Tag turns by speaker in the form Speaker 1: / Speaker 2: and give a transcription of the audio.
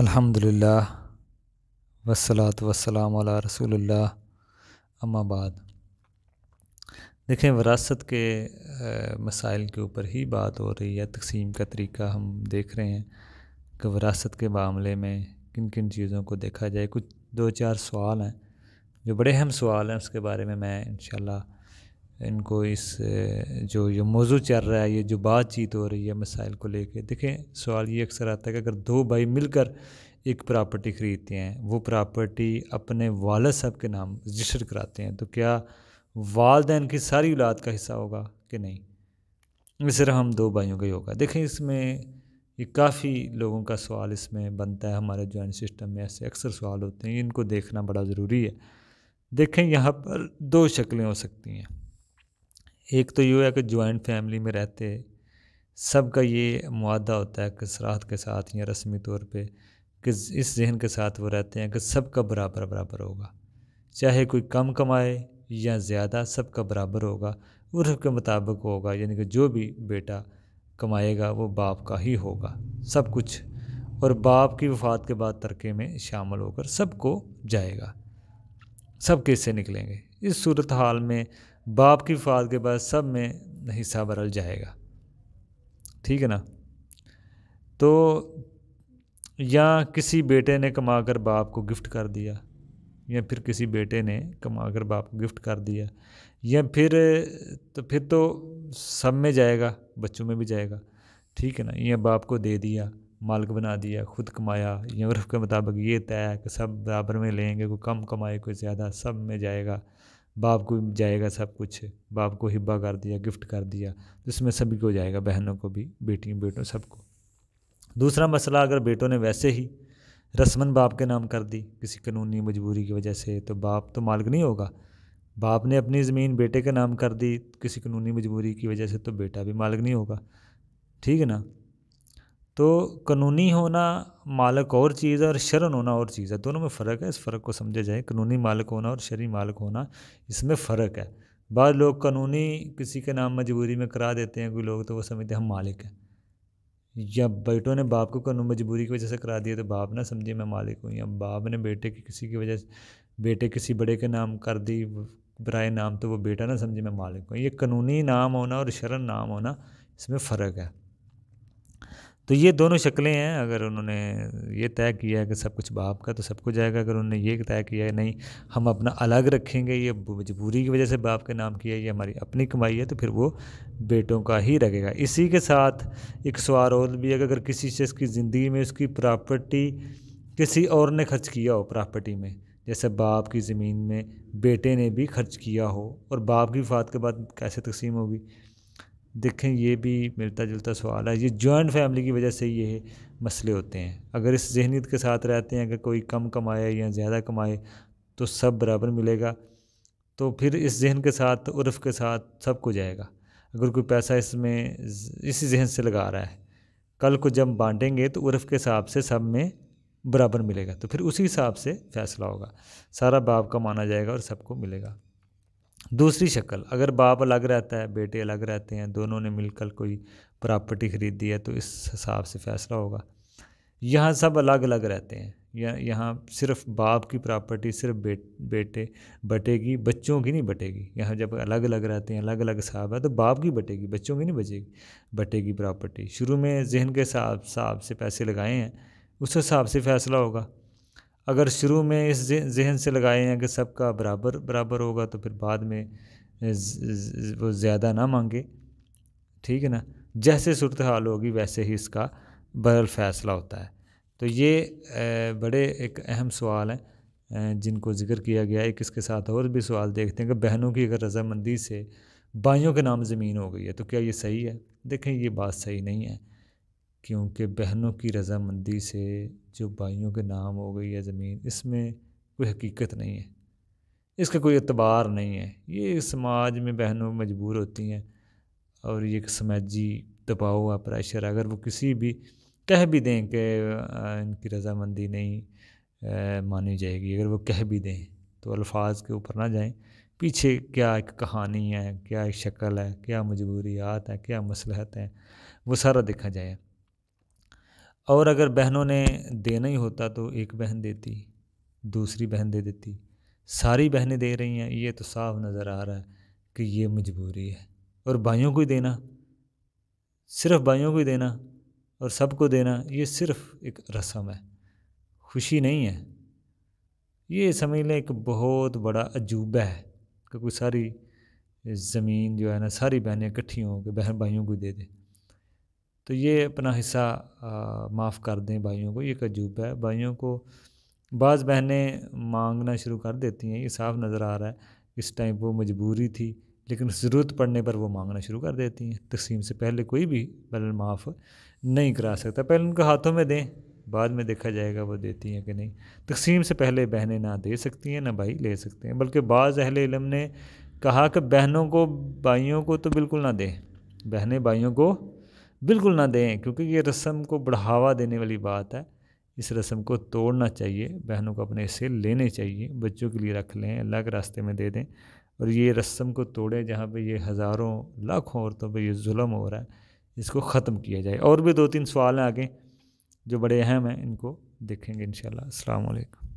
Speaker 1: अल्हम्दुलिल्लाह वसलात वसलाम अला रसूलुल्लाह अम्माबाद देखें वरासत के मसाइल के ऊपर ही बात हो रही है तकसीम का तरीका हम देख रहे हैं कि वरासत के मामले में किन किन चीज़ों को देखा जाए कुछ दो चार सवाल हैं जो बड़े अहम सवाल हैं उसके बारे में मैं इन इनको इस जो ये मौजू चल रहा है ये जो बातचीत हो रही है मसाइल को लेके देखें सवाल ये अक्सर आता है कि अगर दो भाई मिलकर एक प्रॉपर्टी ख़रीदते हैं वो प्रॉपर्टी अपने वाल साहब के नाम रजिस्टर कराते हैं तो क्या वालदेन की सारी औलाद का हिस्सा होगा कि नहीं सिर्फ हम दो भाइयों का ही होगा देखें इसमें ये काफ़ी लोगों का सवाल इसमें बनता है हमारे जॉइंट सिस्टम में ऐसे अक्सर सवाल होते हैं इनको देखना बड़ा ज़रूरी है देखें यहाँ पर दो शक्लें हो सकती हैं एक तो यू है कि जॉइंट फैमिली में रहते सब का ये मुआदा होता है कि सराहत के साथ या रस्मी तौर पे कि इस जहन के साथ वो रहते हैं कि सब का बराबर बराबर होगा चाहे कोई कम कमाए या ज़्यादा सब का बराबर होगा उर्फ के मुताबिक होगा यानी कि जो भी बेटा कमाएगा वो बाप का ही होगा सब कुछ और बाप की वफात के बाद तरके में शामिल होकर सबको जाएगा सब कैसे निकलेंगे इस सूरत हाल में बाप की फात के बाद सब में हिस्सा बदल जाएगा ठीक है ना तो या किसी बेटे ने कमा कर बाप को गिफ्ट कर दिया या फिर किसी बेटे ने कमा कर बाप को गिफ्ट कर दिया या फिर तो फिर तो सब में जाएगा बच्चों में भी जाएगा ठीक है ना या बाप को दे दिया मालिक बना दिया खुद कमाया या उर्फ के मुताबिक ये तय है कि सब बराबर में लेंगे कोई कम कमाए कोई ज़्यादा सब में जाएगा बाप को जाएगा सब कुछ बाप को हिब्बा कर दिया गिफ्ट कर दिया जिसमें सभी को जाएगा बहनों को भी बेटियों बेटों सबको दूसरा मसला अगर बेटों ने वैसे ही रस्मन बाप के नाम कर दी किसी कानूनी मजबूरी की वजह से तो बाप तो मालिक नहीं होगा बाप ने अपनी ज़मीन बेटे के नाम कर दी किसी कानूनी मजबूरी की वजह से तो बेटा भी मालिक नहीं होगा ठीक है ना तो कानूनी होना मालक और चीज़ है और शरण होना और चीज़ है दोनों में फ़र्क है इस फ़र्क को समझा जाए कानूनी मालक होना और शरी मालक होना इसमें फ़र्क है बाद लोग कानूनी किसी के नाम मजबूरी में करा देते हैं कोई लोग तो वो समझते हैं हम मालिक हैं या बेटों ने बाप को कानून मजबूरी की वजह से करा दिया तो बाप ना समझे मैं मालिक हूँ या बाप ने बेटे की किसी की वजह से बेटे किसी बड़े के नाम कर दी बरए नाम तो वो बेटा ना समझे मैं मालिक हूँ ये कानूनी नाम होना और शरण नाम होना इसमें फ़र्क है तो ये दोनों शक्लें हैं अगर उन्होंने ये तय किया है कि सब कुछ बाप का तो सब कुछ जाएगा अगर उन्होंने ये तय किया है नहीं हम अपना अलग रखेंगे ये मजबूरी की वजह से बाप के नाम किया है ये हमारी अपनी कमाई है तो फिर वो बेटों का ही रखेगा इसी के साथ एक सवाल और भी है अगर किसी शख्स की ज़िंदगी में उसकी प्रॉपर्टी किसी और ने खर्च किया हो प्रॉपर्टी में जैसे बाप की ज़मीन में बेटे ने भी खर्च किया हो और बाप की फात के बाद कैसे तकसीम होगी देखें ये भी मिलता जुलता सवाल है ये जॉइंट फैमिली की वजह से ये मसले होते हैं अगर इस जहनीत के साथ रहते हैं अगर कोई कम कमाए या ज़्यादा कमाए तो सब बराबर मिलेगा तो फिर इस जहन के साथ उर्फ के साथ सब कुछ आएगा अगर कोई पैसा इसमें इसी जहन से लगा रहा है कल को जब बांटेंगे तो उर्फ के हिसाब से सब में बराबर मिलेगा तो फिर उसी हिसाब से फैसला होगा सारा बाप का माना जाएगा और सबको मिलेगा दूसरी शक्ल अगर बाप अलग रहता है बेटे अलग रहते हैं दोनों ने मिलकर कोई प्रॉपर्टी खरीदी है तो इस हिसाब से फैसला होगा यहाँ सब अलग अलग रहते हैं या यहाँ सिर्फ बाप की प्रॉपर्टी सिर्फ बे, बेटे बटेगी बच्चों की नहीं बटेगी यहाँ जब अलग अलग रहते हैं अलग अलग हिसाब है तो बाप की बटेगी बच्चों की नहीं बचेगी बटेगी प्रॉपर्टी शुरू में जहन के हिसाब हिसाब से पैसे लगाए हैं उस हिसाब से फैसला होगा अगर शुरू में इस जहन से लगाए हैं कि सबका बराबर बराबर होगा तो फिर बाद में वो ज़्यादा ना मांगे ठीक है ना जैसे सूरत हाल होगी वैसे ही इसका बरल फैसला होता है तो ये बड़े एक अहम सवाल हैं जिनको ज़िक्र किया गया एक इसके साथ और भी सवाल देखते हैं कि बहनों की अगर रजामंदी से बाइयों के नाम ज़मीन हो गई है तो क्या ये सही है देखें ये बात सही नहीं है क्योंकि बहनों की रजामंदी से जो भाइयों के नाम हो गई है ज़मीन इसमें कोई हकीकत नहीं है इसका कोई अतबार नहीं है ये समाज में बहनों मजबूर होती हैं और ये एक समाजी दबाव है प्रेशर अगर वो किसी भी कह भी दें कि इनकी रजामंदी नहीं मानी जाएगी अगर वो कह भी दें तो अल्फाज के ऊपर ना जाएं पीछे क्या एक कहानी है क्या एक शक्ल है क्या मजबूरियात हैं क्या मसलहत हैं वो सारा देखा जाए और अगर बहनों ने देना ही होता तो एक बहन देती दूसरी बहन दे देती सारी बहनें दे रही हैं ये तो साफ नज़र आ रहा है कि ये मजबूरी है और भाइयों को ही देना सिर्फ भाइयों को ही देना और सबको देना ये सिर्फ एक रस्म है खुशी नहीं है ये समझ लें एक बहुत बड़ा अजूबा है क्योंकि सारी ज़मीन जो है ना सारी बहनें इकट्ठी हों के बहन भाइयों को दे दें तो ये अपना हिस्सा माफ़ कर दें भाइयों को ये कजूब है भाइयों को बाज़ बहनें मांगना शुरू कर देती हैं ये साफ नज़र आ रहा है इस टाइम वो मजबूरी थी लेकिन ज़रूरत पड़ने पर वो मांगना शुरू कर देती हैं तकसीम से पहले कोई भी बैलन माफ़ नहीं करा सकता पहले उनके हाथों में दें बाद में देखा जाएगा वो देती हैं कि नहीं तकसीम से पहले बहनें ना दे सकती हैं ना भाई ले सकते हैं बल्कि बाज़ अहल इलम ने कहा कि बहनों को भाइयों को तो बिल्कुल ना दें बहनें भाइयों को बिल्कुल ना दें क्योंकि ये रस्म को बढ़ावा देने वाली बात है इस रस्म को तोड़ना चाहिए बहनों को अपने हिस्से लेने चाहिए बच्चों के लिए रख लें अल्लाह के रास्ते में दे दें और ये रस्म को तोड़े जहाँ पे ये हज़ारों लाखों औरतों पे ये जुल्म हो रहा है इसको ख़त्म किया जाए और भी दो तीन सवाल हैं आगे जो बड़े अहम हैं इनको देखेंगे इन शाला अलैक्म